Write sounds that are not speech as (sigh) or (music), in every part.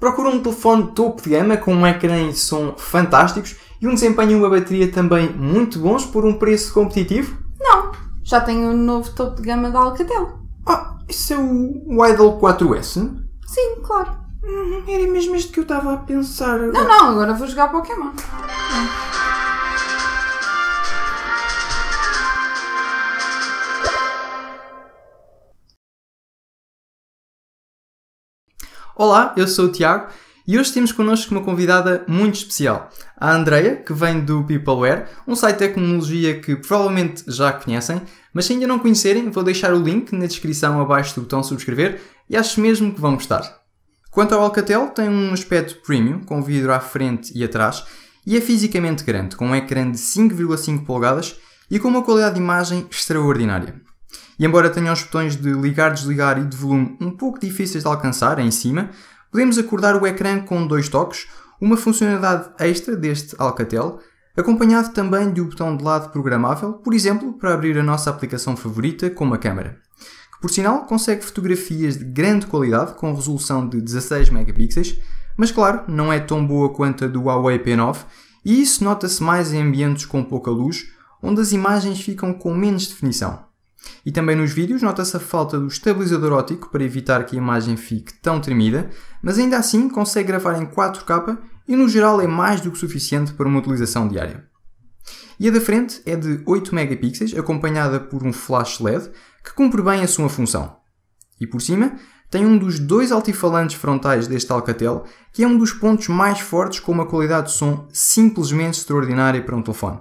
Procura um telefone topo de gama com um ecrã e som fantásticos e um desempenho e uma bateria também muito bons por um preço competitivo? Não, já tenho o um novo topo de gama da Alcatel. Ah, isso é o Idol 4S? Sim, claro. Hum, era mesmo este que eu estava a pensar. Não, não, agora vou jogar Pokémon. Ah. Olá, eu sou o Tiago e hoje temos connosco uma convidada muito especial, a Andrea, que vem do Peopleware, um site de tecnologia que provavelmente já conhecem, mas se ainda não conhecerem, vou deixar o link na descrição abaixo do botão subscrever e acho mesmo que vão gostar. Quanto ao Alcatel, tem um aspecto premium, com vidro à frente e atrás, e é fisicamente grande, com um ecrã de 5,5 polegadas e com uma qualidade de imagem extraordinária. E embora tenha os botões de ligar, desligar e de volume um pouco difíceis de alcançar em cima, podemos acordar o ecrã com dois toques, uma funcionalidade extra deste Alcatel, acompanhado também de um botão de lado programável, por exemplo, para abrir a nossa aplicação favorita como a câmera. Que por sinal consegue fotografias de grande qualidade com resolução de 16 megapixels, mas claro, não é tão boa quanto a do Huawei P9, e isso nota-se mais em ambientes com pouca luz, onde as imagens ficam com menos definição. E também nos vídeos nota-se a falta do estabilizador óptico para evitar que a imagem fique tão tremida, mas ainda assim consegue gravar em 4K e no geral é mais do que suficiente para uma utilização diária. E a da frente é de 8 megapixels, acompanhada por um flash LED que cumpre bem a sua função. E por cima, tem um dos dois altifalantes frontais deste Alcatel, que é um dos pontos mais fortes com uma qualidade de som simplesmente extraordinária para um telefone.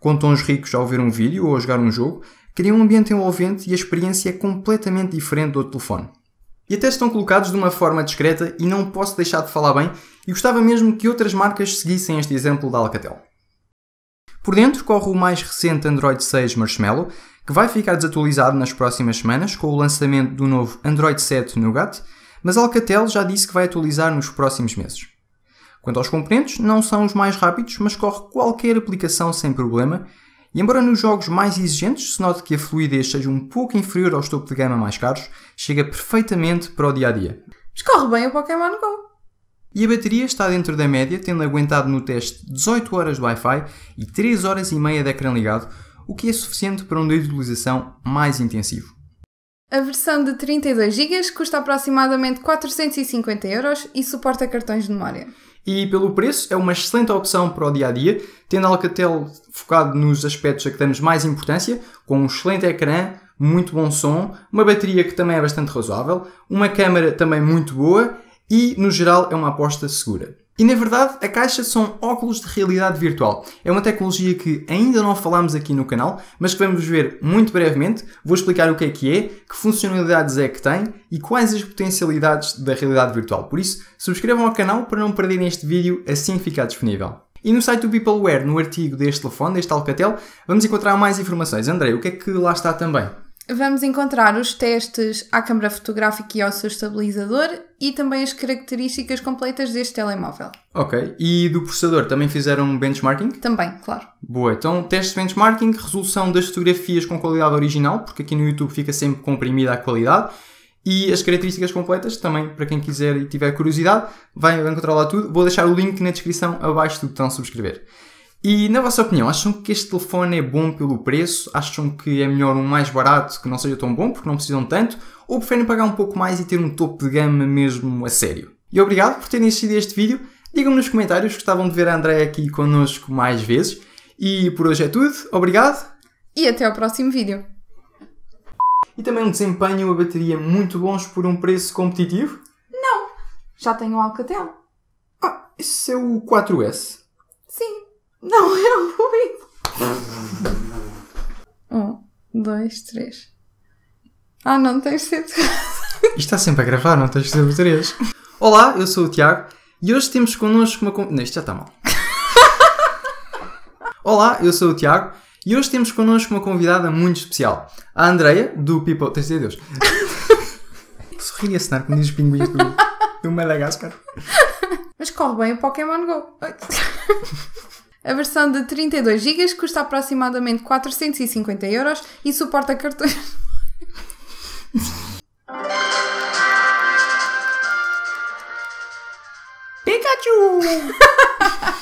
Com tons ricos ao ver um vídeo ou a jogar um jogo, cria um ambiente envolvente e a experiência é completamente diferente do outro telefone. E até estão colocados de uma forma discreta e não posso deixar de falar bem e gostava mesmo que outras marcas seguissem este exemplo da Alcatel. Por dentro corre o mais recente Android 6 Marshmallow, que vai ficar desatualizado nas próximas semanas com o lançamento do novo Android 7 Nougat, mas a Alcatel já disse que vai atualizar nos próximos meses. Quanto aos componentes, não são os mais rápidos, mas corre qualquer aplicação sem problema e embora nos jogos mais exigentes se note que a fluidez seja um pouco inferior aos topo de gama mais caros, chega perfeitamente para o dia-a-dia. Escorre bem o Pokémon GO! E a bateria está dentro da média, tendo aguentado no teste 18 horas de Wi-Fi e 3 horas e meia de ecrã ligado, o que é suficiente para um dia de utilização mais intensivo. A versão de 32 GB custa aproximadamente 450 euros e suporta cartões de memória e pelo preço é uma excelente opção para o dia a dia, tendo Alcatel focado nos aspectos a que damos mais importância, com um excelente ecrã, muito bom som, uma bateria que também é bastante razoável, uma câmera também muito boa e, no geral, é uma aposta segura. E na verdade, a caixa são óculos de realidade virtual. É uma tecnologia que ainda não falámos aqui no canal, mas que vamos ver muito brevemente. Vou explicar o que é que é, que funcionalidades é que tem e quais as potencialidades da realidade virtual. Por isso, subscrevam ao canal para não perderem este vídeo assim que ficar disponível. E no site do Peopleware, no artigo deste telefone, deste Alcatel, vamos encontrar mais informações. André, o que é que lá está também? vamos encontrar os testes à câmara fotográfica e ao seu estabilizador e também as características completas deste telemóvel. Ok, e do processador também fizeram benchmarking? Também, claro. Boa, então testes de benchmarking, resolução das fotografias com qualidade original, porque aqui no YouTube fica sempre comprimida a qualidade. E as características completas também, para quem quiser e tiver curiosidade, vai encontrar lá tudo. Vou deixar o link na descrição abaixo do botão subscrever. E, na vossa opinião, acham que este telefone é bom pelo preço? Acham que é melhor um mais barato que não seja tão bom porque não precisam tanto? Ou preferem pagar um pouco mais e ter um topo de gama mesmo a sério? E obrigado por terem assistido a este vídeo. Digam-me nos comentários que gostavam de ver a André aqui connosco mais vezes. E por hoje é tudo. Obrigado. E até ao próximo vídeo. E também um desempenho a bateria muito bons por um preço competitivo? Não. Já tenho o Alcatel. Ah, esse é o 4S. Não é (laughs) ruim. um, dois, três. Ah, não tens sido. Isto está sempre a gravar, não tens sido três. Olá, eu sou o Tiago e hoje temos connosco uma. Não, isto já está mal. Olá, eu sou o Tiago e hoje temos connosco uma convidada muito especial. A Andreia, do People. Tens de Deus. Sorri e assinar com os pinguins do, do Madagascar. Mas corre bem o Pokémon Go. A versão de 32 GB custa aproximadamente 450 euros e suporta cartões. Pikachu! (laughs)